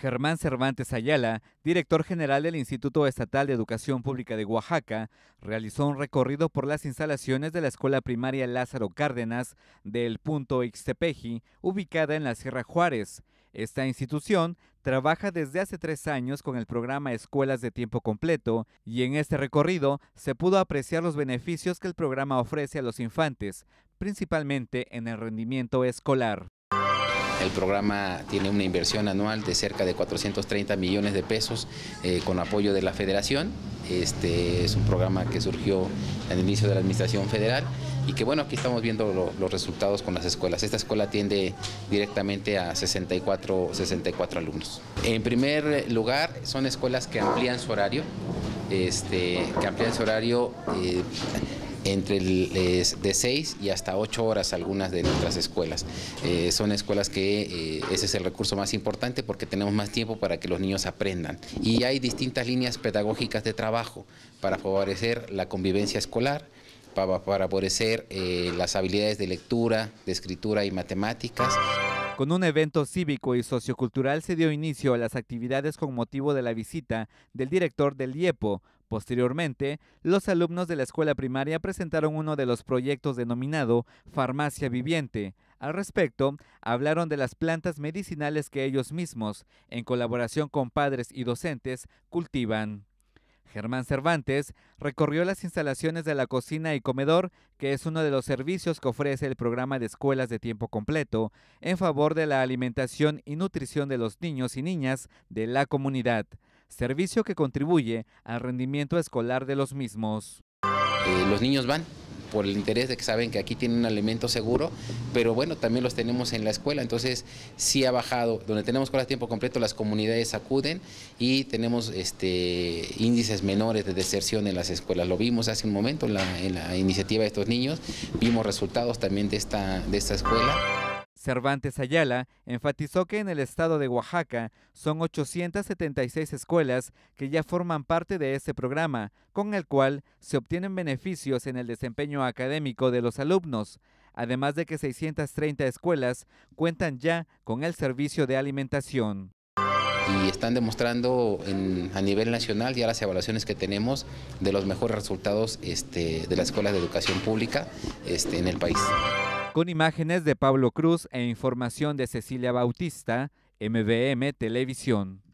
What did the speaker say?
Germán Cervantes Ayala, director general del Instituto Estatal de Educación Pública de Oaxaca, realizó un recorrido por las instalaciones de la Escuela Primaria Lázaro Cárdenas del punto Ixtepeji, ubicada en la Sierra Juárez. Esta institución trabaja desde hace tres años con el programa Escuelas de Tiempo Completo y en este recorrido se pudo apreciar los beneficios que el programa ofrece a los infantes, principalmente en el rendimiento escolar. El programa tiene una inversión anual de cerca de 430 millones de pesos eh, con apoyo de la federación. Este es un programa que surgió al inicio de la administración federal y que bueno, aquí estamos viendo los resultados con las escuelas. Esta escuela atiende directamente a 64, 64 alumnos. En primer lugar, son escuelas que amplían su horario, este, que amplían su horario. Eh, entre de 6 y hasta 8 horas algunas de nuestras escuelas. Eh, son escuelas que eh, ese es el recurso más importante porque tenemos más tiempo para que los niños aprendan. Y hay distintas líneas pedagógicas de trabajo para favorecer la convivencia escolar, para, favorecer eh, las habilidades de lectura, de escritura y matemáticas. Con un evento cívico y sociocultural se dio inicio a las actividades con motivo de la visita del director del IEPO. Posteriormente, los alumnos de la escuela primaria presentaron uno de los proyectos denominado Farmacia Viviente. Al respecto, hablaron de las plantas medicinales que ellos mismos, en colaboración con padres y docentes, cultivan. Germán Cervantes recorrió las instalaciones de la cocina y comedor, que es uno de los servicios que ofrece el programa de escuelas de tiempo completo en favor de la alimentación y nutrición de los niños y niñas de la comunidad, servicio que contribuye al rendimiento escolar de los mismos. Eh, los niños van por el interés de que saben que aquí tienen un alimento seguro, pero bueno, también los tenemos en la escuela, entonces sí ha bajado, donde tenemos escuelas a tiempo completo, las comunidades acuden y tenemos este, índices menores de deserción en las escuelas, lo vimos hace un momento en la, iniciativa de estos niños, vimos resultados también de de esta escuela. Cervantes Ayala enfatizó que en el estado de Oaxaca son 876 escuelas que ya forman parte de este programa, con el cual se obtienen beneficios en el desempeño académico de los alumnos, además de que 630 escuelas cuentan ya con el servicio de alimentación y están demostrando a nivel nacional ya las evaluaciones que tenemos de los mejores resultados este, de las escuelas de educación pública este, en el país. Con imágenes de Pablo Cruz e información de Cecilia Bautista, MVM Televisión.